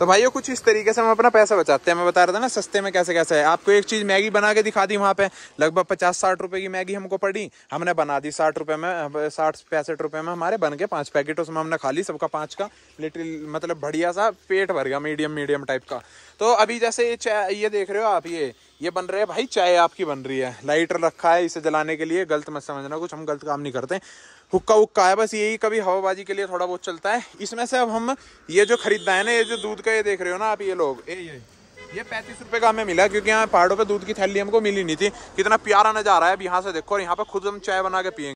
तो भाई कुछ इस तरीके से हम अपना पैसा बचाते हैं मैं बता रहा था ना सस्ते में कैसे कैसे है आपको एक चीज़ मैगी बना के दिखा दी वहाँ पे लगभग पचास साठ रुपये की मैगी हमको पड़ी हमने बना दी साठ रुपये में साठ पैंसठ रुपये में हमारे बन के पांच पैकेट उसमें हमने खा ली सबका पाँच का लिटिल मतलब बढ़िया सा पेट भर गया मीडियम मीडियम टाइप का तो अभी जैसे ये ये देख रहे हो आप ये ये बन रहे है भाई चाय आपकी बन रही है लाइटर रखा है इसे जलाने के लिए गलत मत समझना कुछ हम गलत काम नहीं करते हुक्का हुक्का है बस यही कभी हवाबाजी के लिए थोड़ा बहुत चलता है इसमें से अब हम ये जो खरीदना है ना ये जो दूध का का ये देख रहे हो ना आप ये लोग ए ये ये पैंतीस रुपए का हमें मिला क्योंकि यहाँ पहाड़ों पे दूध की थैली हमको मिली नहीं थी कितना प्यारा नजारा है अब यहाँ से देखो और यहाँ पे खुद हम चाय बना के पिए